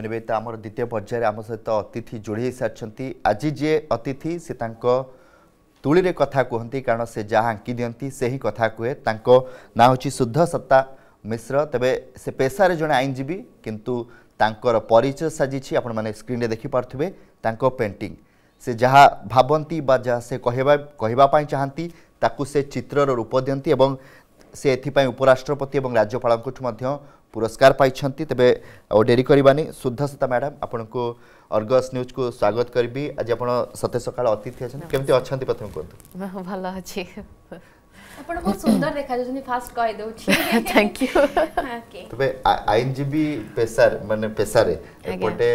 ବେନିବେଦିତା ଆମର ଦ୍ୱିତୀୟ ପର୍ଯ୍ୟାୟରେ ଆମ ସହିତ ଅତିଥି ଯୋଡ଼ି ହୋଇସାରିଛନ୍ତି ଆଜି ଯିଏ ଅତିଥି ସେ ତାଙ୍କ ତୁଳିରେ କଥା କୁହନ୍ତି କାରଣ ସେ ଯାହା ଆଙ୍କି ଦିଅନ୍ତି ସେହି କଥା କୁହେ ତାଙ୍କ ନାଁ ହେଉଛି ଶୁଦ୍ଧ ସତ୍ତା ମିଶ୍ର ତେବେ ସେ ପେସାରେ ଜଣେ ଆଇନଜୀବୀ କିନ୍ତୁ ତାଙ୍କର ପରିଚୟ ସାଜିଛି ଆପଣମାନେ ସ୍କ୍ରିନ୍ରେ ଦେଖିପାରୁଥିବେ ତାଙ୍କ ପେଣ୍ଟିଂ ସେ ଯାହା ଭାବନ୍ତି ବା ଯାହା ସେ କହିବା କହିବା ପାଇଁ ଚାହାନ୍ତି ତାକୁ ସେ ଚିତ୍ରର ରୂପ ଦିଅନ୍ତି ଏବଂ ସେ ଏଥିପାଇଁ ଉପରାଷ୍ଟ୍ରପତି ଏବଂ ରାଜ୍ୟପାଳଙ୍କଠୁ ମଧ୍ୟ ପୁରସ୍କାର ପାଇଛନ୍ତି ତେବେ ଆଉ ଡେରି କରିବାନି ସୁଧାସୀତା ମ୍ୟାଡ଼ାମ୍ ଆପଣଙ୍କୁ ଅର୍ଗସ୍ ନ୍ୟୁଜ୍କୁ ସ୍ୱାଗତ କରିବି ଆଜି ଆପଣ ସତେ ସକାଳ ଅତିଥି ଅଛନ୍ତି କେମିତି ଅଛନ୍ତି ପ୍ରଥମେ କୁହନ୍ତୁ ଭଲ ଅଛି ଆପଣ ବହୁତ ସୁନ୍ଦର ଦେଖାଯାଉଛନ୍ତି ଫାଷ୍ଟ କହିଦେଉଛି ଥ୍ୟାଙ୍କ ୟୁ ତେବେ ଆଇନଜୀବୀ ପେସାର ମାନେ ପେସାରେ ଗୋଟେ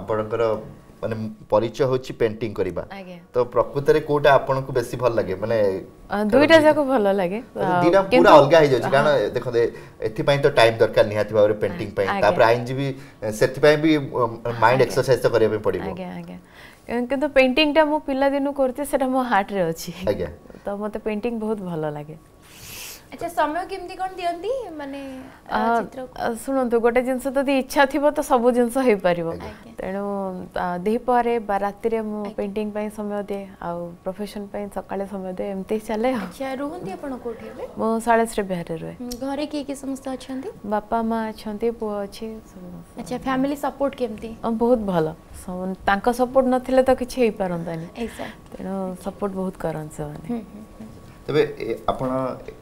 ଆପଣଙ୍କର মানে পরিচয় হচ্ছে পেন্টিং করিবা তো প্রকৃতরে কোটা আপনাকে বেশি ভাল লাগে মানে দুইটা যাক ভাল লাগে দুইটা পুরা অলগা হই যাচ্ছে কারণ দেখো এথি পাই তো টাইম দরকার নিহাতি ভাবে পেন্টিং পাই তারপরে আইনজীবী সেথি পাই বি মাইন্ড এক্সারসাইজ তো করিবা পড়িব আজ্ঞা আজ্ঞা কিন্তু পেন্টিংটা মু পিলা দিনু করতে সেটা মো হার্ট রে আছে আজ্ঞা তো মতে পেন্টিং বহুত ভাল লাগে আচ্ছা সময় কেমতি কোন দিয়ন্তি মানে চিত্র শুনন্তু গোটে জিনিস যদি ইচ্ছা থিব তো সব জিনিস হই পারিব ତେଣୁ ଦ୍ୱିପହରେ ବା ରାତିରେ ମୁଁ ପେଣ୍ଟିଂ ପାଇଁ ସମୟ ଦିଏ ଆଉ ପ୍ରଫେସନ୍ ପାଇଁ ସକାଳେ ସମୟ ଦିଏ ଏମିତି ହିଁ ଚାଲେ ଆଉ ରୁହନ୍ତି ଆପଣ କୋଉଠି ଏବେ ମୁଁ ସାଳେଶ୍ରୀ ବିହାରରେ ରୁହେ ଘରେ କିଏ କିଏ ସମସ୍ତେ ଅଛନ୍ତି ବାପା ମା ଅଛନ୍ତି ପୁଅ ଅଛି ଆଚ୍ଛା ଫ୍ୟାମିଲି ସପୋର୍ଟ କେମିତି ବହୁତ ଭଲ ତାଙ୍କ ସପୋର୍ଟ ନଥିଲେ ତ କିଛି ହେଇପାରନ୍ତାନି ତେଣୁ ସପୋର୍ଟ ବହୁତ କରନ୍ତି ସେମାନେ তবে আপন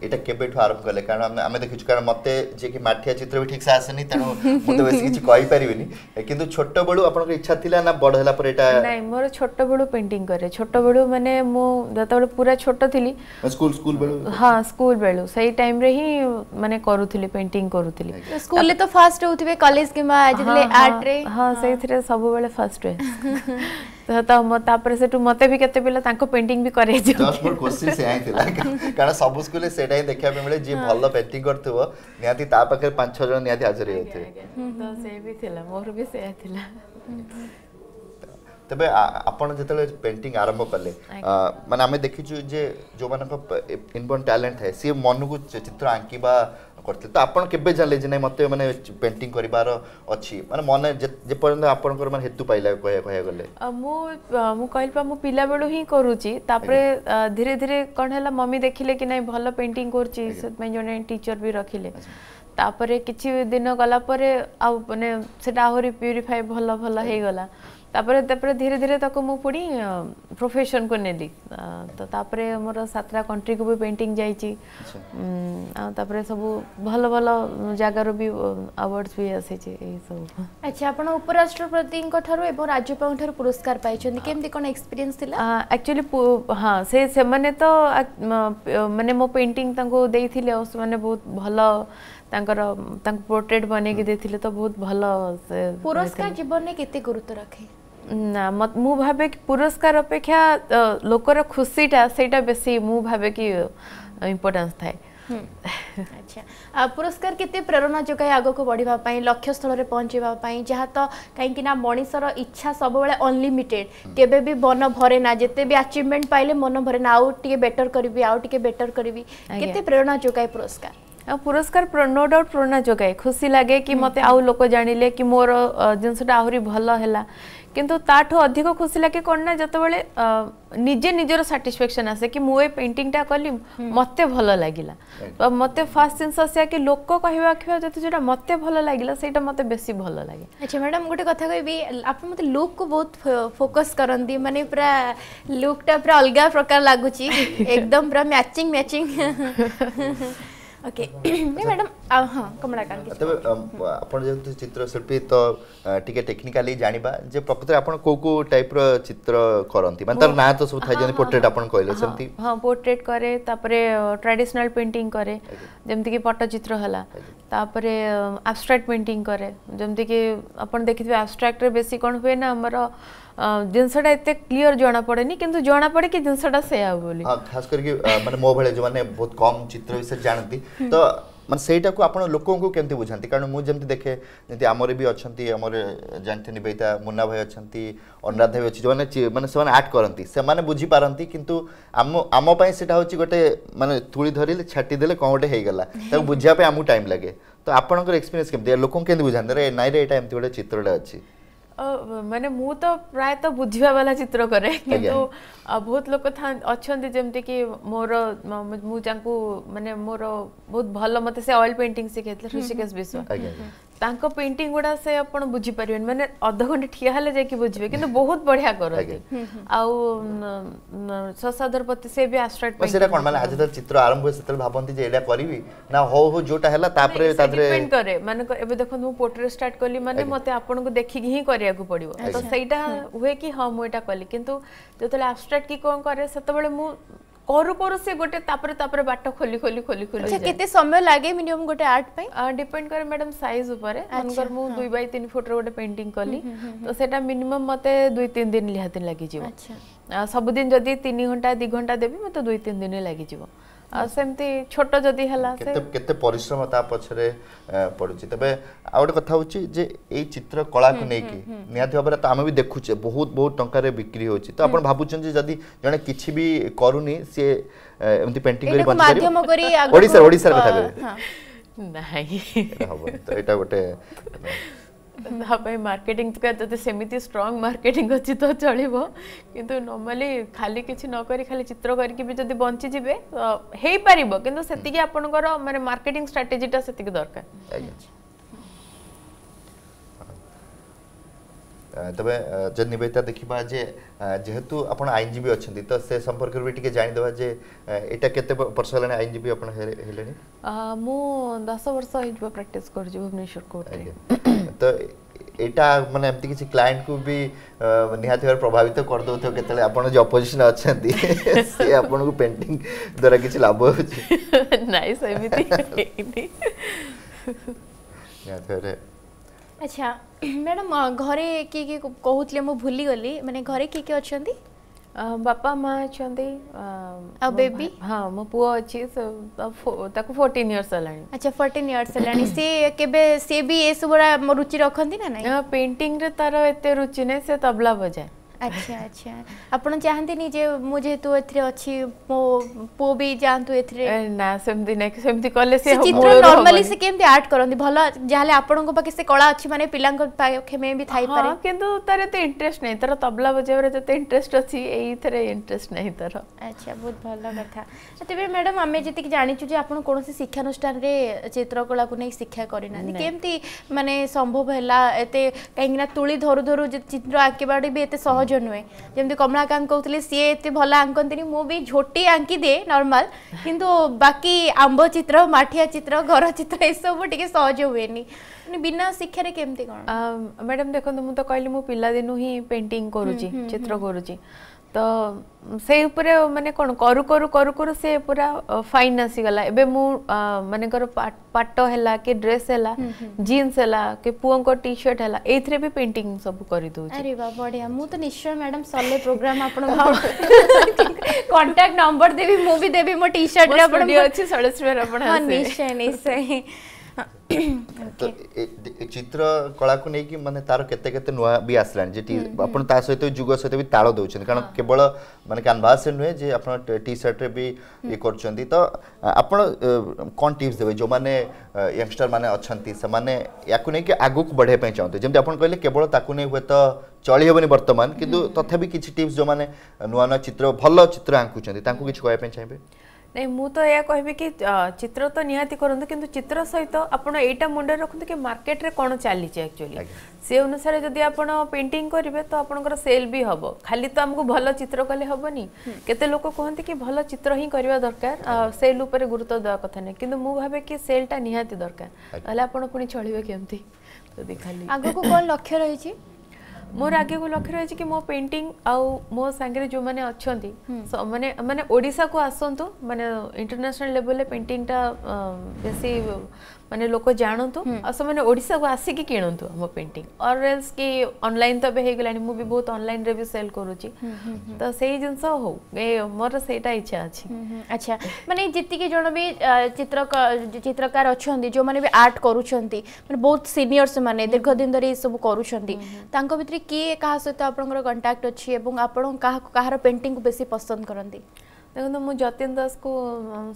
এটা কেবেঠু আরম্ভ কলে কারণ আমি দেখিছু কারণ মতো যে কি মাঠিয়া চিত্র বি ঠিকসে আসেনি তেমন মতো বেশি কিছু কইপারিনি কিন্তু ছোট বেলু আপনার ইচ্ছা লা না বড় হেলা পরে এটা নাই মোর ছোট বেলু পেইন্টিং করে ছোট বেলু মানে মু যেতবেলে পুরা ছোট থিলি স্কুল স্কুল বেলু হ্যাঁ স্কুল বেলু সেই টাইম রে হি মানে করুথিলি পেইন্টিং করুথিলি স্কুল লে তো ফার্স্ট হউতিবে কলেজ কিমা যেতলে আর্ট রে হ্যাঁ সেইথিরে সববেলে ফার্স্ট রে ତ ତାପରେ ସେଠୁ ମୋତେ ବି କେତେ ପିଲା ତାଙ୍କ ପେଣ୍ଟିଂ ବି କରେଇଛି ଜଷ୍ଟ ମୋର କୋଶ୍ଚିନ୍ ସେୟା ହିଁ କାରଣ ସବୁ ସ୍କୁଲରେ ସେଇଟା ହିଁ ଦେଖିବା ମିଳେ ଯିଏ ଭଲ ପେଣ୍ଟିଂ କରୁଥିବ ନିହାତି ତା ପାଖରେ ପାଞ୍ଚ ଛଅ ଜଣ ନିହାତି ହାଜର ହେଉଥିବେ ତ ସେ ବି ଥିଲା ମୋର ବି ସେୟା ଥିଲା ତେବେ ଆପଣ ଯେତେବେଳେ ପେଣ୍ଟିଂ ଆରମ୍ଭ କଲେ ମାନେ ଆମେ ଦେଖିଛୁ ଯେ ଯେଉଁମାନଙ୍କ ଇନବର୍ଣ୍ଣ ଟ୍ୟାଲେଣ୍ଟ ଥାଏ ସିଏ ମନକୁ ଚିତ୍ର ଆଙ୍କିବା କରିଥିଲେ ତ ଆପଣ କେବେ ଜାଣିଲେ ଯେ ନାଇଁ ମୋତେ ମାନେ ପେଣ୍ଟିଂ କରିବାର ଅଛି ମାନେ ମନେ ଯେପର୍ଯ୍ୟନ୍ତ ଆପଣଙ୍କର ମାନେ ହେତୁ ପାଇଲା କହିବାକୁ ଗଲେ ମୁଁ ମୁଁ କହିଲି ପା ମୁଁ ପିଲାବେଳୁ ହିଁ କରୁଛି ତାପରେ ଧୀରେ ଧୀରେ କ'ଣ ହେଲା ମମି ଦେଖିଲେ କି ନାଇଁ ଭଲ ପେଣ୍ଟିଂ କରୁଛି ସେଥିପାଇଁ ଜଣେ ଟିଚର ବି ରଖିଲେ ତାପରେ କିଛି ଦିନ ଗଲା ପରେ ଆଉ ମାନେ ସେଟା ଆହୁରି ପ୍ୟୁରିଫାଏ ଭଲ ଭଲ ହେଇଗଲା ତାପରେ ତାପରେ ଧୀରେ ଧୀରେ ତାକୁ ମୁଁ ପୁଣି ପ୍ରୋଫେସନ୍କୁ ନେଲି ତ ତାପରେ ମୋର ସାତଟା କଣ୍ଟ୍ରିକୁ ବି ପେଣ୍ଟିଂ ଯାଇଛି ଆଉ ତାପରେ ସବୁ ଭଲ ଭଲ ଜାଗାରୁ ବି ଆୱାର୍ଡ଼ସ୍ ବି ଆସିଛି ଏଇସବୁ ଆଚ୍ଛା ଆପଣ ଉପରାଷ୍ଟ୍ରପତିଙ୍କ ଠାରୁ ଏବଂ ରାଜ୍ୟପାଳଙ୍କ ଠାରୁ ପୁରସ୍କାର ପାଇଛନ୍ତି କେମିତି କ'ଣ ଏକ୍ସପିରିଏନ୍ସ ଥିଲା ଆକ୍ଚୁଆଲି ହଁ ସେ ସେମାନେ ତ ମାନେ ମୋ ପେଣ୍ଟିଂ ତାଙ୍କୁ ଦେଇଥିଲେ ଆଉ ସେମାନେ ବହୁତ ଭଲ ତାଙ୍କର ତାଙ୍କୁ ପୋର୍ଟ୍ରେଟ୍ ବନେଇକି ଦେଇଥିଲେ ତ ବହୁତ ଭଲ ପୁରସ୍କାର ଜୀବନରେ କେତେ ଗୁରୁତ୍ୱ ରଖେ मु মু ভাবে পুরস্কার অপেক্ষা লোকর খুশিটা সেইটা বেশি মু ভাবে কি ইম্পর্টেন্স अच्छा पुरस्कार के प्रेरणा जोगाए आग को बढ़ापी स्थल में पहुँचापी जहाँ तो कहीं मनीषर इच्छा सब अनलिमिटेड केवे भी मन भरे ना जिते भी आचिवमेंट पाइले मन भरे ना आउ टे बेटर करी आउ टे बेटर करी के प्रेरणा जोगाए पुरस्कार ଆଉ ପୁରସ୍କାର ନୋ ଡାଉଟ୍ ପ୍ରେରଣା ଯୋଗାଏ ଖୁସି ଲାଗେ କି ମୋତେ ଆଉ ଲୋକ ଜାଣିଲେ କି ମୋର ଜିନିଷଟା ଆହୁରି ଭଲ ହେଲା କିନ୍ତୁ ତାଠୁ ଅଧିକ ଖୁସି ଲାଗେ କ'ଣ ନା ଯେତେବେଳେ ନିଜେ ନିଜର ସାଟିସ୍ଫ୍ୟାକ୍ସନ୍ ଆସେ କି ମୁଁ ଏ ପେଣ୍ଟିଂଟା କଲି ମୋତେ ଭଲ ଲାଗିଲା ବା ମୋତେ ଫାର୍ଷ୍ଟ ଜିନିଷ ସେୟା କି ଲୋକ କହିବା ଅପେକ୍ଷା ଯଦି ଯେଉଁଟା ମୋତେ ଭଲ ଲାଗିଲା ସେଇଟା ମୋତେ ବେଶୀ ଭଲ ଲାଗେ ଆଚ୍ଛା ମ୍ୟାଡ଼ାମ୍ ଗୋଟେ କଥା କହିବି ଆପଣ ମୋତେ ଲୁକ୍କୁ ବହୁତ ଫୋକସ୍ କରନ୍ତି ମାନେ ପୁରା ଲୁକ୍ଟା ପୁରା ଅଲଗା ପ୍ରକାର ଲାଗୁଛି ଏକଦମ୍ ପୁରା ମ୍ୟାଚିଂ ମ୍ୟାଚିଂ ओके मैडम हाँ कमलाकांत ତେବେ ଆପଣ ଯେହେତୁ ଚିତ୍ରଶିଳ୍ପୀ ତ ଟିକେ ଟେକ୍ନିକାଲି ଜାଣିବା ଯେ ପ୍ରକୃତରେ ଆପଣ କୋଉ କୋଉ ଟାଇପ୍ର ଚିତ୍ର କରନ୍ତି ମାନେ ତାର ନାଁ ତ ସବୁ ଥାଏ ଯେମିତି ପୋର୍ଟ୍ରେଟ୍ ଆପଣ କହିଲେ ସେମିତି ହଁ ପୋର୍ଟ୍ରେଟ୍ କରେ ତାପରେ ଟ୍ରାଡିସନାଲ ପେଣ୍ଟିଂ କରେ ଯେମିତିକି ପଟ୍ଟଚିତ୍ର ହେଲା ତାପରେ ଆବଷ୍ଟ୍ରାକ୍ଟ ପେଣ୍ଟିଂ କରେ ଯେମିତିକି ଆପଣ ଦେଖିଥିବେ ଆବଷ୍ଟ୍ରାକ୍ଟରେ ବେଶୀ କ'ଣ ହୁଏ ନା ଆମର जिनसटा एते क्लियर जाना पड़ेनी किंतु जाना पड़े कि जिनसटा सेया बोली हां खास करके माने मो भले जो माने बहुत कम चित्र विषय जानती तो माने सेटा को आपण लोकों को कारण मु देखे जेती आमरे भी अछंती आमरे जानथिनि बेता मुन्ना भाई अछंती अनुराधा भी अछि जो मैंने माने से माने एक्ट से माने बुझी आम आम पई गोटे माने तुळी धरिले छाटी देले कोंटे हे गेला त बुझिया टाइम लगे तो आपणकर एक्सपीरियंस केमती लोकों केमती बुझांती रे नाइ रे गोटे चित्रडा अछि मैंने मु तो प्रायत तो बुझा वाला चित्र करे कि बहुत लोग अच्छा जमती कि मोर मुझे मानते मोर बहुत भल मत से ऑयल पेंटिंग सीखे हम्म, हम्म। ऋषिकेश विश्व ତାଙ୍କ ପେଣ୍ଟିଂ ଗୁଡ଼ା ସେ ଆପଣ ବୁଝିପାରିବେନି ମାନେ ଅଧଘଣ୍ଟା ଠିଆ ହେଲେ ଯାଇକି ବୁଝିବେ କିନ୍ତୁ ବହୁତ ବଢ଼ିଆ କରନ୍ତି ଆଉ ଶଶାଧରପତି ସେ ବି ଆଷ୍ଟ୍ରାକ୍ଟ ସେଇଟା କ'ଣ ମାନେ ଆଜି ଯେତେବେଳେ ଚିତ୍ର ଆରମ୍ଭ ହୁଏ ସେତେବେଳେ ଭାବନ୍ତି ଯେ ଏଇଟା କରିବି ନା ହଉ ହଉ ଯୋଉଟା ହେଲା ତାପରେ ତା ଦେହରେ ଡିପେଣ୍ଡ କରେ ମାନେ ଏବେ ଦେଖନ୍ତୁ ମୁଁ ପୋଟ୍ରେ ଷ୍ଟାର୍ଟ କଲି ମାନେ ମୋତେ ଆପଣଙ୍କୁ ଦେଖିକି ହିଁ କରିବାକୁ ପଡ଼ିବ ତ ସେଇଟା ହୁଏ କି ହଁ ମୁଁ ଏଇଟା କଲି କିନ୍ତୁ ଯେତେବେଳେ ଆବଷ୍ଟ୍ରାକ୍ଟ କି କ'ଣ କରେ ସେତେବେଳେ ମୁଁ করু করু সে গোটে তাপরে তাপরে বাট খোলি খোলি খোলি খোলি আচ্ছা কেতে সময় লাগে মিনিমাম গোটে আর্ট পাই ডিপেন্ড করে ম্যাডাম সাইজ উপরে মনকর মু 2 বাই 3 ফুট র গোটে পেইন্টিং কলি তো সেটা মিনিমাম মতে 2 3 দিন লিহাতি লাগি যাব আচ্ছা সবুদিন যদি 3 ঘন্টা 2 ঘন্টা দেবি মতে 2 3 দিন লাগি যাব ଆଉ ସେମିତି ଛୋଟ ଯଦି ହେଲା କେତେ ପରିଶ୍ରମ ତା ପଛରେ ପଡ଼ୁଛି ତେବେ ଆଉ ଗୋଟେ କଥା ହେଉଛି ଯେ ଏଇ ଚିତ୍ର କଳାକୁ ନେଇକି ନିହାତି ଭାବରେ ତ ଆମେ ବି ଦେଖୁଛେ ବହୁତ ବହୁତ ଟଙ୍କାରେ ବିକ୍ରି ହେଉଛି ତ ଆପଣ ଭାବୁଛନ୍ତି ଯଦି ଜଣେ କିଛି ବି କରୁନି ସିଏ ଏମିତି ପେଣ୍ଟିଂ କରି ଓଡ଼ିଶା ଓଡ଼ିଶାର କଥା କହିବେ ନାହିଁ ହବ ତ ଏଇଟା ଗୋଟେ ତା ପାଇଁ ମାର୍କେଟିଂ ଯଦି ସେମିତି ଷ୍ଟ୍ରଙ୍ଗ ମାର୍କେଟିଂ ଅଛି ତ ଚଳିବ କିନ୍ତୁ ନର୍ମାଲି ଖାଲି କିଛି ନ କରି ଖାଲି ଚିତ୍ର କରିକି ବି ଯଦି ବଞ୍ଚିଯିବେ ହେଇପାରିବ କିନ୍ତୁ ସେତିକି ଆପଣଙ୍କର ମାନେ ମାର୍କେଟିଂ ଷ୍ଟ୍ରାଟେଜିଟା ସେତିକି ଦରକାର তবে যদি নিবেদিতা দেখিবা যে যেহেতু আপনার আইনজীবী অনেক তো সে সম্পর্কে টিকে জাঁদেবা যে এটা কেতে বর্ষ হল আইনজীবী আপনার হলে মু দশ বর্ষ হয়ে প্রাকটিস করছি ভুবনেশ্বর কোর্টে তো এটা মানে এমতি কিছু ক্লায়েন্ট কু বি নিহাতি ভাবে প্রভাবিত করে দেউথিব কেতলে আপন যে অপোজিশন অছন্তি সে আপনকু পেন্টিং দ্বারা কিছু লাভ হচ্ছে নাই সেমিতি নিহাতি ভাবে अच्छा मैडम घरे किए कहते मुझे भूली गली मैंने घरे किए अच्छा बापा माँ अच्छा बेबी हाँ मो पु अच्छी फोर्टन इयर्स अच्छा फोर्टन इयर्स सी भी ये सब रुचि रखती ना ना पेंटिंग तार एत रुचि ना से तबला बजाए আচ্ছা আচ্ছা আপন চাহান্তিনি যে মু যেহেতু এথিরে অছি মো পো বি যান্তু এথিরে না সেমতি না সেমতি কলে সে চিত্র নরমালি সে কেমতি আর্ট করন্তি ভালো যাহলে আপনক পাকে সে কলা অছি মানে পিলাঙ্ক পাখে মে বি থাই পারে কিন্তু তার এতে ইন্টারেস্ট নাই তার তবলা বজাবরে যেতে ইন্টারেস্ট অছি এইথিরে ইন্টারেস্ট নাই তার আচ্ছা বহুত ভালো কথা তেবে ম্যাডাম আমি যেতিকি জানিছু যে আপন কোনসি শিক্ষানুষ্ঠান রে চিত্রকলা কো নেই শিক্ষা করি না কেমতি মানে সম্ভব হেলা এতে কাইকিনা তুলি ধরু ধরু যে চিত্র আঁকিবাটি বি এতে সহজ নুহে যেমি কমলাকান্ত কৌলে সি এত ভাল আঁকতে মু ঝোটি আঁকি দিয়ে নর্মাল কিন্তু বাকি আম্ব চিত্র মাঠিয়া চিত্র ঘর চিত্র এসব টিকি সহজ হুয়ে বিনা শিক্ষার কেমতি কোণ ম্যাডাম দেখুন মু তো কহিলি মু পিলাদিনু হি পেন্টিং করুছি চিত্র করুছি तो से उपरे माने कोन करु करु करु करु से पूरा फाइन आसी गला एबे मु माने कर पाट हैला के ड्रेस हैला जींस हैला के पुओं को टी-शर्ट हैला एथरे भी पेंटिंग सब करि दो अरे बा बढ़िया मु तो निश्चय मैडम सल्ले प्रोग्राम आपन कांटेक्ट नंबर देबी मु भी देबी मो टी-शर्ट रे आपन अच्छी सडस में आपन निश्चय निश्चय ତ ଚିତ୍ର କଳାକୁ ନେଇକି ମାନେ ତାର କେତେ କେତେ ନୂଆ ବି ଆସିଲାଣି ଯେଠି ଆପଣ ତା ସହିତ ଯୁଗ ସହିତ ବି ତାଳ ଦେଉଛନ୍ତି କାରଣ କେବଳ ମାନେ କ୍ୟାନଭାସରେ ନୁହେଁ ଯେ ଆପଣ ଟି ସାର୍ଟରେ ବି ଇଏ କରୁଛନ୍ତି ତ ଆପଣ କ'ଣ ଟିପ୍ସ ଦେବେ ଯେଉଁମାନେ ୟଙ୍ଗଷ୍ଟର ମାନେ ଅଛନ୍ତି ସେମାନେ ୟାକୁ ନେଇକି ଆଗକୁ ବଢ଼ିବା ପାଇଁ ଚାହୁଁଛନ୍ତି ଯେମିତି ଆପଣ କହିଲେ କେବଳ ତାକୁ ନେଇ ହୁଏତ ଚଳି ହେବନି ବର୍ତ୍ତମାନ କିନ୍ତୁ ତଥାପି କିଛି ଟିପ୍ସ ଯେଉଁମାନେ ନୂଆ ନୂଆ ଚିତ୍ର ଭଲ ଚିତ୍ର ଆଙ୍କୁଛନ୍ତି ତାଙ୍କୁ କିଛି କହିବା ପାଇଁ ଚାହିଁବେ ନାଇଁ ମୁଁ ତ ଏହା କହିବି କି ଚିତ୍ର ତ ନିହାତି କରନ୍ତୁ କିନ୍ତୁ ଚିତ୍ର ସହିତ ଆପଣ ଏଇଟା ମୁଣ୍ଡରେ ରଖନ୍ତୁ କି ମାର୍କେଟରେ କ'ଣ ଚାଲିଛି ଆକ୍ଚୁଆଲି ସେ ଅନୁସାରେ ଯଦି ଆପଣ ପେଣ୍ଟିଂ କରିବେ ତ ଆପଣଙ୍କର ସେଲ୍ ବି ହେବ ଖାଲି ତ ଆମକୁ ଭଲ ଚିତ୍ର କଲେ ହେବନି କେତେ ଲୋକ କୁହନ୍ତି କି ଭଲ ଚିତ୍ର ହିଁ କରିବା ଦରକାର ସେଲ୍ ଉପରେ ଗୁରୁତ୍ୱ ଦେବା କଥା ନାହିଁ କିନ୍ତୁ ମୁଁ ଭାବେ କି ସେଲ୍ଟା ନିହାତି ଦରକାର ତାହେଲେ ଆପଣ ପୁଣି ଚଳିବେ କେମିତି ଯଦି ଖାଲି ଆଗକୁ କ'ଣ ଲକ୍ଷ୍ୟ ରହିଛି ମୋର ଆଗକୁ ଲକ୍ଷ୍ୟ ରହିଛି କି ମୋ ପେଣ୍ଟିଂ ଆଉ ମୋ ସାଙ୍ଗରେ ଯେଉଁମାନେ ଅଛନ୍ତି ମାନେ ମାନେ ଓଡ଼ିଶାକୁ ଆସନ୍ତୁ ମାନେ ଇଣ୍ଟରନ୍ୟାସନାଲ୍ ଲେଭେଲରେ ପେଣ୍ଟିଂଟା ବେଶୀ ମାନେ ଲୋକ ଜାଣନ୍ତୁ ଆଉ ସେମାନେ ଓଡ଼ିଶାକୁ ଆସିକି କିଣନ୍ତୁ ଆମ ପେଣ୍ଟିଂ ଅରଏଲ୍ସ କି ଅନଲାଇନ୍ ତ ଏବେ ହେଇଗଲାଣି ମୁଁ ବି ବହୁତ ଅନଲାଇନ୍ରେ ବି ସେଲ୍ କରୁଛି ତ ସେଇ ଜିନିଷ ହଉ ଏ ମୋର ସେଇଟା ଇଚ୍ଛା ଅଛି ଆଚ୍ଛା ମାନେ ଯେତିକି ଜଣ ବି ଚିତ୍ର ଚିତ୍ରକାର ଅଛନ୍ତି ଯେଉଁମାନେ ବି ଆର୍ଟ କରୁଛନ୍ତି ମାନେ ବହୁତ ସିନିୟର ସେମାନେ ଦୀର୍ଘ ଦିନ ଧରି ଏସବୁ କରୁଛନ୍ତି ତାଙ୍କ ଭିତରେ କିଏ କାହା ସହିତ ଆପଣଙ୍କର କଣ୍ଟାକ୍ଟ ଅଛି ଏବଂ ଆପଣ କାହାକୁ କାହାର ପେଣ୍ଟିଂକୁ ବେଶୀ ପସନ୍ଦ କରନ୍ତି ଦେଖନ୍ତୁ ମୁଁ ଯତୀନ ଦାସଙ୍କୁ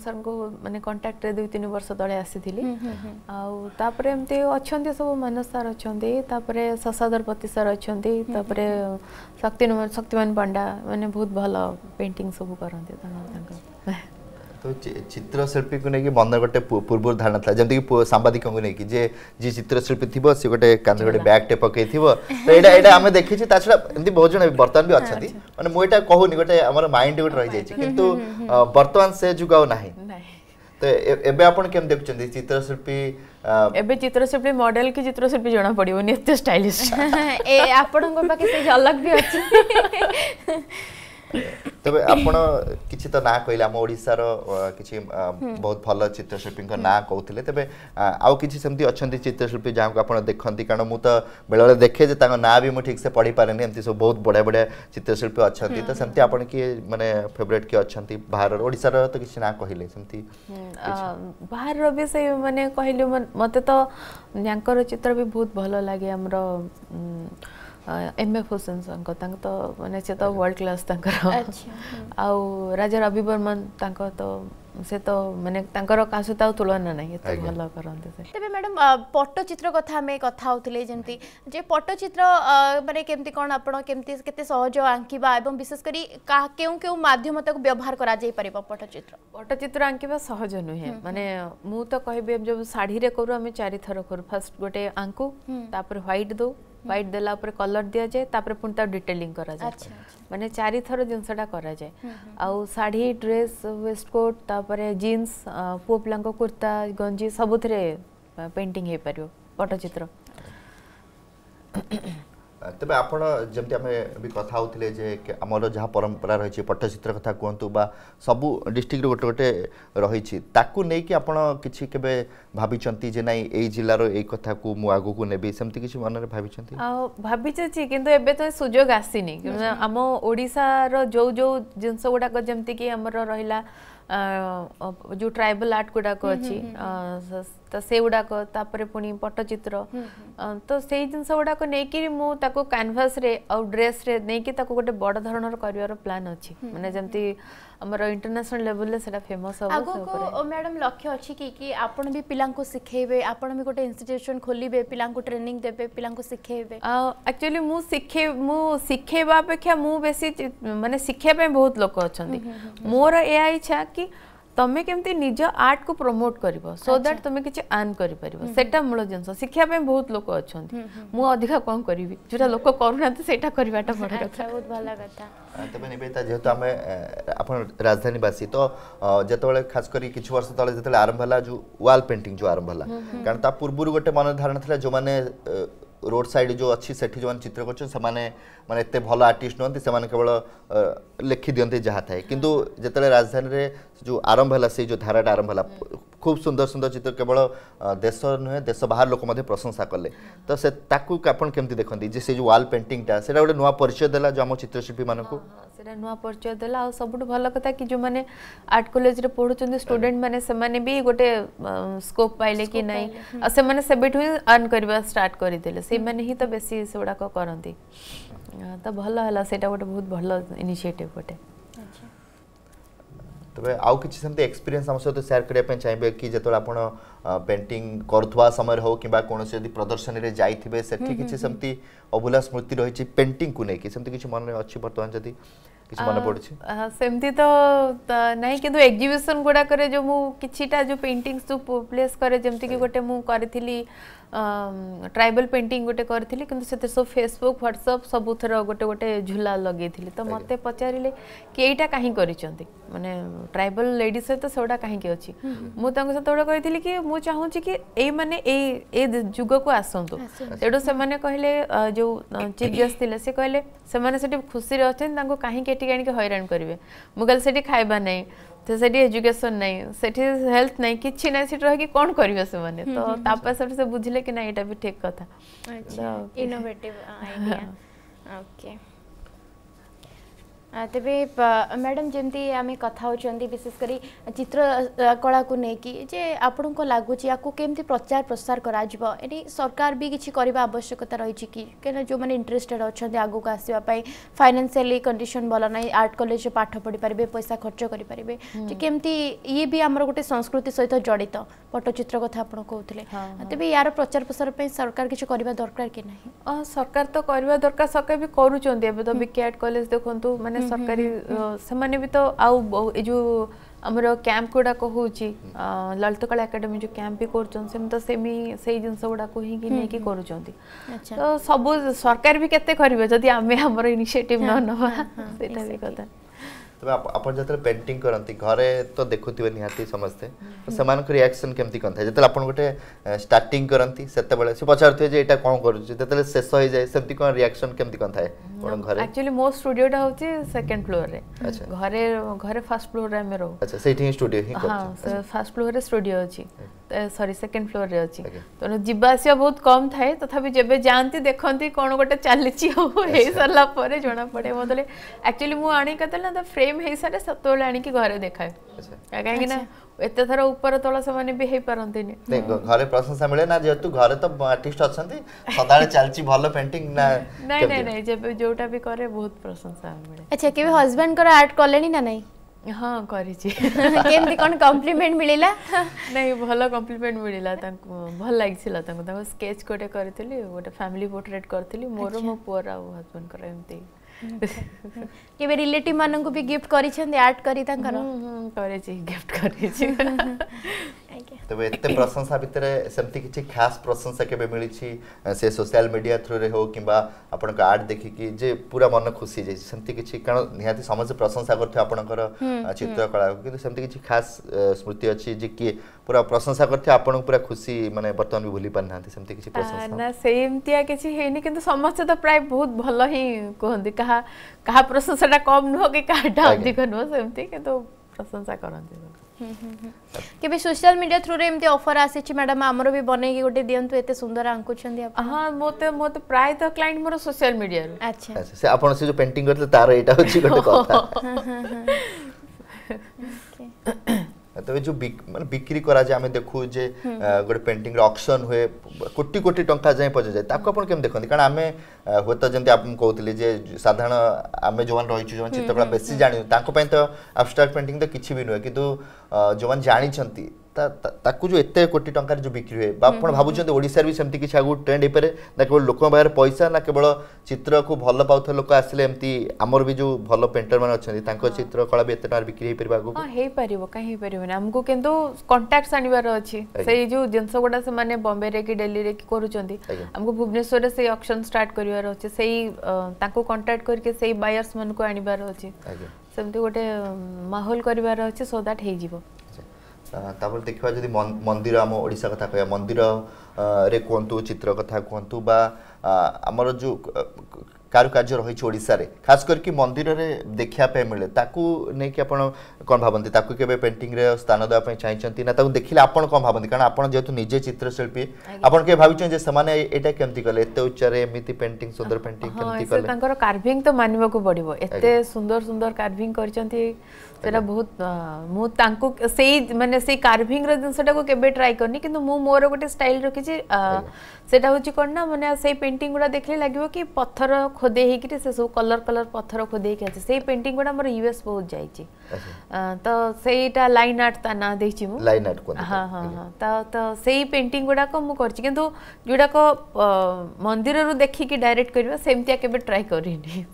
ସାର୍ଙ୍କୁ ମାନେ କଣ୍ଟାକ୍ଟରେ ଦୁଇ ତିନି ବର୍ଷ ତଳେ ଆସିଥିଲି ଆଉ ତାପରେ ଏମିତି ଅଛନ୍ତି ସବୁ ମାନସ ସାର୍ ଅଛନ୍ତି ତାପରେ ଶଶାଧରପତି ସାର୍ ଅଛନ୍ତି ତାପରେ ଶକ୍ତି ଶକ୍ତିମାନ ପଣ୍ଡା ମାନେ ବହୁତ ଭଲ ପେଣ୍ଟିଂ ସବୁ କରନ୍ତି ତାଙ୍କର तो चित्रशिल्पी को लेकिन मन गोटे पूर्व धारणा था जमीक सांबादिक लेकिन चित्रशिल्पी थी सी गोटे कांध गोटे बैगटे पकई थी तो यहाँ आम देखी ता छड़ा बहुत जन बर्तमान भी अच्छा मैंने मुझे कहूनी गोटे माइंड गोटे रही जाए कि बर्तमान से जुग आ ना तो चित्रशिल्पी चित्रशिल्पी मॉडल की चित्रशिल्पी ତେବେ ଆପଣ କିଛି ତ ନାଁ କହିଲେ ଆମ ଓଡ଼ିଶାର କିଛି ବହୁତ ଭଲ ଚିତ୍ରଶିଳ୍ପୀଙ୍କ ନାଁ କହୁଥିଲେ ତେବେ ଆଉ କିଛି ସେମିତି ଅଛନ୍ତି ଚିତ୍ରଶିଳ୍ପୀ ଯାହାଙ୍କୁ ଆପଣ ଦେଖନ୍ତି କାରଣ ମୁଁ ତ ବେଳେବେଳେ ଦେଖେ ଯେ ତାଙ୍କ ନାଁ ବି ମୁଁ ଠିକ୍ସେ ପଢ଼ିପାରେନି ଏମିତି ସବୁ ବହୁତ ବଢ଼ିଆ ବଢ଼ିଆ ଚିତ୍ରଶିଳ୍ପୀ ଅଛନ୍ତି ତ ସେମିତି ଆପଣ କିଏ ମାନେ ଫେଭରେଟ୍ କିଏ ଅଛନ୍ତି ବାହାରର ଓଡ଼ିଶାର ତ କିଛି ନାଁ କହିଲେ ସେମିତି ବାହାରର ବି ସେଇ ମାନେ କହିଲୁ ମୋତେ ତ ୟାଙ୍କର ଚିତ୍ର ବି ବହୁତ ଭଲ ଲାଗେ ଆମର एम एफ हुसेन सरଙ୍କ ତାଙ୍କ ତ ମାନେ ସେ ତ ୱାର୍ଲଡ କ୍ଲାସ୍ ତାଙ୍କର ଆଉ ରାଜା ରବି ବର୍ମନ ତାଙ୍କ ତ ସେ ତ ମାନେ ତାଙ୍କର କାହା ସହିତ ଆଉ ତୁଳନା ନାହିଁ ଏତେ ଭଲ କରନ୍ତି ସେ ତେବେ ମ୍ୟାଡ଼ାମ୍ ପଟ୍ଟଚିତ୍ର କଥା ଆମେ କଥା ହେଉଥିଲେ ଯେମିତି ଯେ ପଟ୍ଟଚିତ୍ର ମାନେ କେମିତି କ'ଣ ଆପଣ କେମିତି କେତେ ସହଜ ଆଙ୍କିବା ଏବଂ ବିଶେଷ କରି କେଉଁ କେଉଁ ମାଧ୍ୟମ ତାକୁ ବ୍ୟବହାର କରାଯାଇପାରିବ ପଟ୍ଟଚିତ୍ର ପଟ୍ଟଚିତ୍ର ଆଙ୍କିବା ସହଜ ନୁହେଁ ମାନେ ମୁଁ ତ କହିବି ଯେଉଁ ଶାଢ଼ୀରେ କରୁ ଆମେ ଚାରିଥର କରୁ ଫାର୍ଷ୍ଟ ଗୋଟେ ଆଙ୍କୁ ତାପରେ ହ୍ୱାଇଟ୍ ଦେଉ হোয়াইট দেলা উপরে কলর দিয়াযায়ে তাপরে পুনি তার ডিটেলিং করা যায় মানে চারি থর জিনিসটা করা যায় আউ শাড়ি ড্রেস ওয়েস্টকোট তাপরে জিন্স পুয়া পিলাঙ্ক কুর্তা গঞ্জি সবুথরে পেন্টিং হয়ে পারিব পটচিত্র ତେବେ ଆପଣ ଯେମିତି ଆମେ ବି କଥା ହେଉଥିଲେ ଯେ ଆମର ଯାହା ପରମ୍ପରା ରହିଛି ପଟ୍ଟଚିତ୍ର କଥା କୁହନ୍ତୁ ବା ସବୁ ଡିଷ୍ଟ୍ରିକ୍ଟରୁ ଗୋଟେ ଗୋଟେ ରହିଛି ତାକୁ ନେଇକି ଆପଣ କିଛି କେବେ ଭାବିଛନ୍ତି ଯେ ନାଇଁ ଏଇ ଜିଲ୍ଲାର ଏଇ କଥାକୁ ମୁଁ ଆଗକୁ ନେବି ସେମିତି କିଛି ମନରେ ଭାବିଛନ୍ତି ଭାବିଛି କିନ୍ତୁ ଏବେ ତ ସୁଯୋଗ ଆସିନି ଆମ ଓଡ଼ିଶାର ଯେଉଁ ଯେଉଁ ଜିନିଷ ଗୁଡ଼ାକ ଯେମିତିକି ଆମର ରହିଲା ଯେଉଁ ଟ୍ରାଇବାଲ୍ ଆର୍ଟ ଗୁଡ଼ାକ ଅଛି ତ ସେଗୁଡ଼ାକ ତାପରେ ପୁଣି ପଟ୍ଟଚିତ୍ର ତ ସେଇ ଜିନିଷ ଗୁଡ଼ାକ ନେଇକିରି ମୁଁ ତାକୁ କ୍ୟାନଭାସ୍ରେ ଆଉ ଡ୍ରେସ୍ରେ ନେଇକି ତାକୁ ଗୋଟେ ବଡ଼ ଧରଣର କରିବାର ପ୍ଲାନ୍ ଅଛି ମାନେ ଯେମିତି ଆମର ଇଣ୍ଟରନ୍ୟାସନାଲ ଲେଭେଲରେ ସେଟା ଫେମସ୍ ହବ ଆଗକୁ ମ୍ୟାଡ଼ାମ ଲକ୍ଷ୍ୟ ଅଛି କି କି ଆପଣ ବି ପିଲାଙ୍କୁ ଶିଖେଇବେ ଆପଣ ବି ଗୋଟେ ଇନଷ୍ଟିଟ୍ୟୁସନ୍ ଖୋଲିବେ ପିଲାଙ୍କୁ ଟ୍ରେନିଂ ଦେବେ ପିଲାଙ୍କୁ ଶିଖେଇବେ ଆକ୍ଚୁଆଲି ମୁଁ ଶିଖେ ମୁଁ ଶିଖେଇବା ଅପେକ୍ଷା ମୁଁ ବେଶୀ ମାନେ ଶିଖିବା ପାଇଁ ବହୁତ ଲୋକ ଅଛନ୍ତି ମୋର ଏହା ଇଚ୍ଛା କି তুমি কেমতি নিজ আর্ট কু প্রমোট করিব সো দ্যাট তুমি কিছু আর্ন করিপারিব সেটা মূল জিনিস শিক্ষা পাই বহুত লোক অছন্তি মু অধিক কোন করিবি যেটা লোক করুনাতে সেটা করিবাটা বড় কথা বহুত ভালো কথা তবে নিবেদিতা যেহেতু আমি আপন রাজধানীবাসী তো যেতবেলে খাস করি কিছু বর্ষ তলে যেতবেলে আরম্ভ হলা যে ওয়াল পেন্টিং যে আরম্ভ হলা কারণ তা পূর্বরু গোটে মন ধারণা থিলা যে মানে રોડ સાઇડ જો અચ્છી સઠી જોન ચિત્રકર્ચા સmane મને તે ભલા આર્ટિસ્ટ ન હોતી સmane કેવળ લખી દિયંતે જહા થાય કીંતુ જેતળે રાજધાની રે જો આરંભ હલા સે જો ધારાડ આરંભ હલા ખૂબ સુંદર સુંદર ચિત્ર કેવળ દેશ નય દેશ બહાર લોકો মধ্যে પ્રશંસા કર લે તો સે તાકુ આપણ કેમતી દેખંતિ જે સે જો વોલ પેઇન્ટિંગ તા સે નોવા પરિચય દેલા જો અમ ચિત્રશિલ્પી માનકો नचय दे सब भल कथा कि जो मैंने आर्ट कलेज पढ़ुं स्टूडेंट मैंने भी गोटे स्कोप पाइले कि नहीं से आर्न करवा स्टार्ट करदे से मैंने ही तो बेस करती तो भल है गोटे बहुत भल इनिटिव गोटे তবে আউ কিছু সেমতি এক্সপিরিয়েন্স আমার সহ সেয়ার করা চাইবে কি যেত আপনার পেটিং করুবা সময় হোক কিংবা কোণী যদি প্রদর্শনী যাইবে সেটি কিছু সেমতি অবুলা স্মৃতি রয়েছে পেটিং কু নেই সেমতি কিছু মনে অছি বর্তমান যদি কিছু মনে পড়ছে সেমতি তো নাই কিন্তু এক্সিবিশন গুড়া করে যে মু কিছিটা যে পেইন্টিংস তো প্লেস করে যেমতি কি গোটে মু করিଥିଲି ट्राइबल पेंटिंग गोटे करी कि सब फेसबुक ह्वाट्सअप सबुथर गोटे गोटे झूला लगे थी तो मत पचारे कि यही कहीं मानने ट्राइबल लेडी सहित तो सेगुड़ा कहीं अच्छी मुझे सहित गोटे कही कि मुझे चाहूँगी कि यही मैंने जुग को आसतु तेणु से कहले जो चीफ गेस्ट थे सी कहले से खुशी अच्छे कहीं हईराण करेंगे मुझे से खाइबा ना ତ ସେଠି ଏଜୁକେସନ୍ ନାହିଁ ସେଠି ହେଲ୍ଥ ନାହିଁ କିଛି ନାହିଁ ସେଠି ରହିକି କ'ଣ କରିବେ ସେମାନେ ତ ତାପରେ ସେଠି ସେ ବୁଝିଲେ କି ନା ଏଇଟା ବି ଠିକ୍ କଥା ଇନୋଭେଟିଭ୍ ଓକେ ତେବେ ମ୍ୟାଡ଼ାମ୍ ଯେମିତି ଆମେ କଥା ହେଉଛନ୍ତି ବିଶେଷ କରି ଚିତ୍ରକଳାକୁ ନେଇକି ଯେ ଆପଣଙ୍କୁ ଲାଗୁଛି ୟାକୁ କେମିତି ପ୍ରଚାର ପ୍ରସାର କରାଯିବ ଏଠି ସରକାର ବି କିଛି କରିବା ଆବଶ୍ୟକତା ରହିଛି କି କାହିଁକିନା ଯେଉଁମାନେ ଇଣ୍ଟରେଷ୍ଟେଡ୍ ଅଛନ୍ତି ଆଗକୁ ଆସିବା ପାଇଁ ଫାଇନାନ୍ସିଆଲି କଣ୍ଡିସନ୍ ଭଲ ନାହିଁ ଆର୍ଟ କଲେଜରେ ପାଠ ପଢ଼ିପାରିବେ ପଇସା ଖର୍ଚ୍ଚ କରିପାରିବେ ଯେ କେମିତି ଇଏ ବି ଆମର ଗୋଟେ ସଂସ୍କୃତି ସହିତ ଜଡ଼ିତ ପଟ୍ଟଚିତ୍ର କଥା ଆପଣ କହୁଥିଲେ ତେବେ ୟାର ପ୍ରଚାର ପ୍ରସାର ପାଇଁ ସରକାର କିଛି କରିବା ଦରକାର କି ନାହିଁ ସରକାର ତ କରିବା ଦରକାର ସରକାର ବି କରୁଛନ୍ତି ଏବେ ତ ବିକେ ଆର୍ଟ କଲେଜ ଦେଖନ୍ତୁ ମାନେ माने सरकारी से आज आमर क्या गुड़ाक हो ललित कला एकाडेमी जो क्या भी करमी से जिनस गुड़ाक ही कर सब सरकार भी के इनिसीयटिव न ना भी कथा ତେବେ ଆପଣ ଯେତେବେଳେ ପେଣ୍ଟିଂ କରନ୍ତି ଘରେ ତ ଦେଖୁଥିବେ ନିହାତି ସମସ୍ତେ ସେମାନଙ୍କ ରିଆକ୍ସନ୍ କେମିତି କ'ଣ ଥାଏ ଯେତେବେଳେ ଆପଣ ଗୋଟେ ଷ୍ଟାର୍ଟିଂ କରନ୍ତି ସେତେବେଳେ ସେ ପଚାରୁଥିବେ ଯେ ଏଇଟା କ'ଣ କରୁଛି ଯେତେବେଳେ ଶେଷ ହେଇଯାଏ ସେମିତି କ'ଣ ରିଆକ୍ସନ୍ କେମିତି କ'ଣ ଥାଏ ଆପଣ ଘରେ ଆକ୍ଚୁଆଲି ମୋ ଷ୍ଟୁଡ଼ିଓଟା ହେଉଛି ସେକେଣ୍ଡ ଫ୍ଲୋରରେ ଘରେ ଘରେ ଫାର୍ଷ୍ଟ ଫ୍ଲୋରରେ ଆମେ ରହୁ ଆଚ୍ଛା ସେଇଠି ହିଁ ଷ୍ଟୁଡ଼ିଓ ହିଁ ହଁ ଫାର୍ଷ୍ଟ ଫ୍ଲୋରରେ ଷ୍ଟୁଡ଼ିଓ ଅଛି ସରି ସେକେଣ୍ଡ ଫ୍ଲୋରରେ ଅଛି ତେଣୁ ଯିବା ଆସିବା ବହୁତ କମ୍ ଥାଏ ତଥାପି ଯେବେ ଯାଆନ୍ତି ଦେଖନ୍ତି କ'ଣ ଗୋଟେ ଚାଲିଛି ଆଉ ହେଇସାରିଲା ପରେ ଜଣାପଡ଼େ ମୋ ଦେଲେ ଆକ୍ଚୁଆଲି ମୁଁ ଆଣିକି କେତେବେଳେ ନା ଫ୍ରେମ୍ ହେଇସାରେ ସେତେବେଳେ ଆଣିକି ଘରେ ଦେଖାଏ କାହିଁକି ନା ଏତେ ଥର ଉପର ତଳ ସେମାନେ ବି ହେଇପାରନ୍ତିନି ଘରେ ପ୍ରଶଂସା ମିଳେ ନା ଯେହେତୁ ଘରେ ତ ଆର୍ଟିଷ୍ଟ ଅଛନ୍ତି ସଦାବେଳେ ଚାଲିଛି ଭଲ ପେଣ୍ଟିଂ ନା ନାଇଁ ନାଇଁ ନାଇଁ ଯେବେ ଯୋଉଟା ବି କରେ ବହୁତ ପ୍ରଶଂସା ମିଳେ ଆଚ୍ଛା କେବେ ହଜବେଣ୍ଡଙ୍କର ଆର୍ଟ କଲେଣି ନା ନାଇଁ हाँ करेची केमती कौन कॉम्प्लीमेंट मिलला नहीं भल कॉम्प्लीमेंट मिलला भल लगिला स्केच गोटे करथिली गोटे फैमिली पोर्ट्रेट करथिली मोर मो पुअर आ हस्बैंड कर एमती रिलेटिव मानन को भी गिफ्ट करिसन आर्ट करी तांकर करेची गिफ्ट करेची ତେବେ ଏତେ ପ୍ରଶଂସା ଭିତରେ ସେମିତି କିଛି ଖାସ୍ ପ୍ରଶଂସା କେବେ ମିଳିଛି ସେ ସୋସିଆଲ ମିଡ଼ିଆ ଥ୍ରୁରେ ହେଉ କିମ୍ବା ଆପଣଙ୍କ ଆର୍ଟ ଦେଖିକି ଯେ ପୁରା ମନ ଖୁସି ହେଇଯାଇଛି ସେମିତି କିଛି କାରଣ ନିହାତି ସମସ୍ତେ ପ୍ରଶଂସା କରୁଥିବେ ଆପଣଙ୍କର ଚିତ୍ରକଳାକୁ କିନ୍ତୁ ସେମିତି କିଛି ଖାସ୍ ସ୍ମୃତି ଅଛି ଯେ କିଏ ପୁରା ପ୍ରଶଂସା କରିଥିବେ ଆପଣଙ୍କୁ ପୁରା ଖୁସି ମାନେ ବର୍ତ୍ତମାନ ବି ଭୁଲି ପାରିନାହାନ୍ତି ସେମିତି କିଛି ପ୍ରଶଂସା ନା ସେମିତିଆ କିଛି ହେଇନି କିନ୍ତୁ ସମସ୍ତେ ତ ପ୍ରାୟ ବହୁତ ଭଲ ହିଁ କୁହନ୍ତି କାହା କାହା ପ୍ରଶଂସାଟା କମ୍ ନୁହଁ କି କାହାଟା ଅଧିକ ନୁହଁ ସେମିତି କିନ୍ତୁ ପ୍ରଶଂସା କରନ୍ତି কেবে সোশ্যাল মিডিয়া থ্রু রে এমতি অফার আসিছি ম্যাডাম আমারও বি বনাইকি গোটে দিয়ন্তু এতে সুন্দর আঙ্কুছন্তি আপনি হ্যাঁ মতে মতে প্রায় তো ক্লায়েন্ট মোর সোশ্যাল মিডিয়া রু আচ্ছা আচ্ছা সে আপন সে যে পেন্টিং করতে তার এটা হচ্ছে গোটে কথা হ্যাঁ হ্যাঁ হ্যাঁ ତେବେ ଯେଉଁ ମାନେ ବିକ୍ରି କରାଯାଏ ଆମେ ଦେଖୁ ଯେ ଗୋଟେ ପେଣ୍ଟିଂର ଅକ୍ସନ୍ ହୁଏ କୋଟି କୋଟି ଟଙ୍କା ଯାଏଁ ପହଞ୍ଚାଯାଏ ତାକୁ ଆପଣ କେମିତି ଦେଖନ୍ତି କାରଣ ଆମେ ହୁଏତ ଯେମିତି ଆପଣ କହୁଥିଲେ ଯେ ସାଧାରଣ ଆମେ ଯେଉଁମାନେ ରହିଛୁ ଯେଉଁମାନେ ଚିତ୍ରକଳା ବେଶୀ ଜାଣିଛୁ ତାଙ୍କ ପାଇଁ ତ ଆବଷ୍ଟ୍ରାକ୍ଟ ପେଣ୍ଟିଂ ତ କିଛି ବି ନୁହେଁ କିନ୍ତୁ ଯେଉଁମାନେ ଜାଣିଛନ୍ତି ତାକୁ ଯେଉଁ ଏତେ କୋଟି ଟଙ୍କାରେ ଯେଉଁ ବିକ୍ରି ହୁଏ ବା ଆପଣ ଭାବୁଛନ୍ତି ଓଡ଼ିଶାରେ ବି ସେମିତି କିଛି ଆଗକୁ ଟ୍ରେଣ୍ଡ ହେଇପାରେ ନା କେବଳ ଲୋକଙ୍କ ପାଖରେ ପଇସା ନା କେବଳ ଚିତ୍ରକୁ ଭଲ ପାଉଥିବା ଲୋକ ଆସିଲେ ଏମିତି ଆମର ବି ଯେଉଁ ଭଲ ପେଣ୍ଟରମାନେ ଅଛନ୍ତି ତାଙ୍କ ଚିତ୍ର କଳା ବି ଏତେ ଟଙ୍କାରେ ବିକ୍ରି ହେଇପାରିବ ଆଗକୁ ହେଇପାରିବ କାହିଁ ହେଇପାରିବନି ଆମକୁ କିନ୍ତୁ କଣ୍ଟାକ୍ଟ ଆଣିବାର ଅଛି ସେଇ ଯେଉଁ ଜିନିଷ ଗୁଡ଼ା ସେମାନେ ବମ୍ବେରେ କି ଡେଲିରେ କି କରୁଛନ୍ତି ଆମକୁ ଭୁବନେଶ୍ୱରରେ ସେଇ ଅପସନ୍ ଷ୍ଟାର୍ଟ କରିବାର ଅଛି ସେଇ ତାଙ୍କୁ କଣ୍ଟାକ୍ଟ କରିକି ସେଇ ବାୟର୍ସମାନଙ୍କୁ ଆଣିବାର ଅଛି ସେମିତି ଗୋଟେ ମାହୋଲ କରିବାର ଅଛି ସୋ ଦ୍ୟାଟ୍ ହେଇଯିବ ତାପରେ ଦେଖିବା ଯଦି ମନ୍ଦିର ଆମ ଓଡ଼ିଶା କଥା କହିବା ମନ୍ଦିରରେ କୁହନ୍ତୁ ଚିତ୍ର କଥା କୁହନ୍ତୁ ବା ଆମର ଯେଉଁ କାରୁକାର୍ଯ୍ୟ ରହିଛି ଓଡ଼ିଶାରେ ଖାସ୍ କରିକି ମନ୍ଦିରରେ ଦେଖିବା ପାଇଁ ମିଳେ ତାକୁ ନେଇକି ଆପଣ କ'ଣ ଭାବନ୍ତି ତାକୁ କେବେ ପେଣ୍ଟିଂରେ ସ୍ଥାନ ଦେବା ପାଇଁ ଚାହିଁଛନ୍ତି ନା ତାକୁ ଦେଖିଲେ ଆପଣ କ'ଣ ଭାବନ୍ତି କାରଣ ଆପଣ ଯେହେତୁ ନିଜେ ଚିତ୍ରଶିଳ୍ପୀ ଆପଣ କେବେ ଭାବିଛନ୍ତି ଯେ ସେମାନେ ଏଇଟା କେମିତି କଲେ ଏତେ ଉଚ୍ଚାରେ ଏମିତି ପେଣ୍ଟିଂ ସୁନ୍ଦର ପେଣ୍ଟିଂ କେମିତି କଲେ ତାଙ୍କର କାର୍ଭିଂ ତ ମାନିବାକୁ ପଡ଼ିବ ଏତେ ସୁନ୍ଦର ସୁନ୍ଦର କାର୍ଭିଂ କରିଛନ୍ତି ସେଟା ବହୁତ ମୁଁ ତାଙ୍କୁ ସେଇ ମାନେ ସେଇ କାର୍ଭିଂର ଜିନିଷଟାକୁ କେବେ ଟ୍ରାଏ କରିନି କିନ୍ତୁ ମୁଁ ମୋର ଗୋଟେ ଷ୍ଟାଇଲ୍ ରଖିଛି ସେଟା ହେଉଛି କ'ଣ ନା ମାନେ ସେଇ ପେଣ୍ଟିଂ ଗୁଡ଼ା ଦେଖିଲେ ଲାଗିବ କି ପଥର खोदे से सब कलर कलर पथर खोदे से पेंटिंग गुड़ा मोर यूएस बहुत जाए अच्छा। तो सहीटा लाइन आर्ट ना देखि मु लाइन तो तो सही पेंटिंग गुड़ा को मंदिर रू देखि डायरेक्ट करबो सेमतिया केबे ट्राई करिनी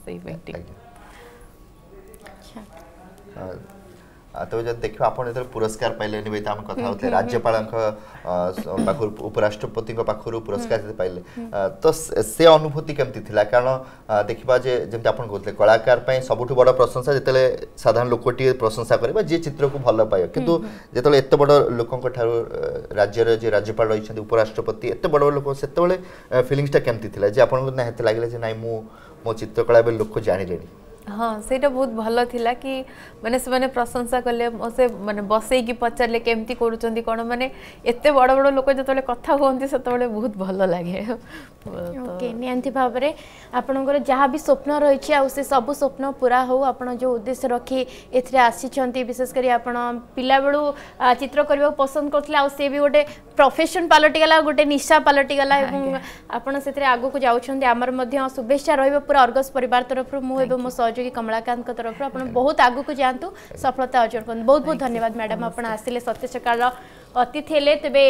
ତେବେ ଯଦି ଦେଖିବା ଆପଣ ଯେତେବେଳେ ପୁରସ୍କାର ପାଇଲେ ନିବେଦିତା ଆମେ କଥା ହେଉଥିଲେ ରାଜ୍ୟପାଳଙ୍କ ପାଖରୁ ଉପରାଷ୍ଟ୍ରପତିଙ୍କ ପାଖରୁ ପୁରସ୍କାର ଯଦି ପାଇଲେ ତ ସେ ଅନୁଭୂତି କେମିତି ଥିଲା କାରଣ ଦେଖିବା ଯେ ଯେମିତି ଆପଣ କହୁଥିଲେ କଳାକାର ପାଇଁ ସବୁଠୁ ବଡ଼ ପ୍ରଶଂସା ଯେତେବେଳେ ସାଧାରଣ ଲୋକଟିଏ ପ୍ରଶଂସା କରେ ବା ଯିଏ ଚିତ୍ରକୁ ଭଲ ପାଇବ କିନ୍ତୁ ଯେତେବେଳେ ଏତେ ବଡ଼ ଲୋକଙ୍କ ଠାରୁ ରାଜ୍ୟର ଯିଏ ରାଜ୍ୟପାଳ ରହିଛନ୍ତି ଉପରାଷ୍ଟ୍ରପତି ଏତେ ବଡ଼ ବଡ଼ ଲୋକ ସେତେବେଳେ ଫିଲିଙ୍ଗସଟା କେମିତି ଥିଲା ଯେ ଆପଣଙ୍କୁ ନା ଏତେ ଲାଗିଲା ଯେ ନାଇଁ ମୁଁ ମୋ ଚିତ୍ରକଳା ଏବେ ଲୋକ ଜାଣିଲେଣି हाँ से बहुत भल था कि मैंने प्रशंसा कले मो से मैंने बसईक पचारे केमती करूँ बड़ बड़ लोक जो कथा हूँ से बहुत भल लगे ओके भाव में आपण जहाँ भी स्वप्न रही है सब स्वप्न पूरा हो आप जो उद्देश्य रखी एसी विशेषकर आप पिला चित्र करने को पसंद करते आए भी गोटे प्रफेसन पलटिगला गोटे निशा पलटिगला आपत आग को जामर शुभे रहा अर्गस पर तरफ मुझे मो सज ସହଯୋଗୀ କମଳାକାନ୍ତଙ୍କ ତରଫରୁ ଆପଣ ବହୁତ ଆଗକୁ ଯାଆନ୍ତୁ ସଫଳତା ଅର୍ଜନ କରନ୍ତୁ ବହୁତ ବହୁତ ଧନ୍ୟବାଦ ମ୍ୟାଡ଼ାମ୍ ଆପଣ ଆସିଲେ ସତ୍ୟ ସକାଳର ଅତିଥି ହେଲେ ତେବେ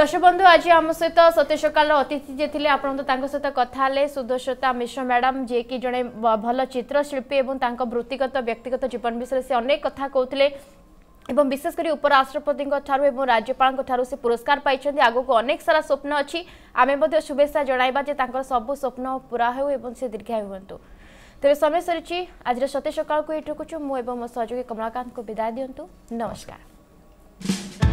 দর্শক বন্ধু আজ আমার সহ সত্য সকাল অতিথি যে লে আপনার তাঁর সহ কথা হলে সুদশ্রতা মিশ্র ম্যাডাম যে কি জনে ভাল চিত্রশিল্পী এবং তাঁর বৃত্তিগত ব্যক্তিগত জীবন বিষয়ে সে অনেক কথা কৌলে এবং বিশেষ করে উপরাষ্ট্রপতি এবং রাজ্যপাল সে পুরস্কার পাই আগুক অনেক সারা স্বপ্ন অনেক আমি শুভেচ্ছা জনাইবা যে তাঁর সবু স্বপ্ন পুরা হেউ এবং সে দীর্ঘায়ু হুম ତେବେ ସମୟ ସରିଛି ଆଜିର ସତେ ସକାଳକୁ ଏଇଠି ରଖୁଛୁ ମୁଁ ଏବଂ ମୋ ସହଯୋଗୀ କମଳାକାନ୍ତଙ୍କୁ ବିଦାୟ ଦିଅନ୍ତୁ ନମସ୍କାର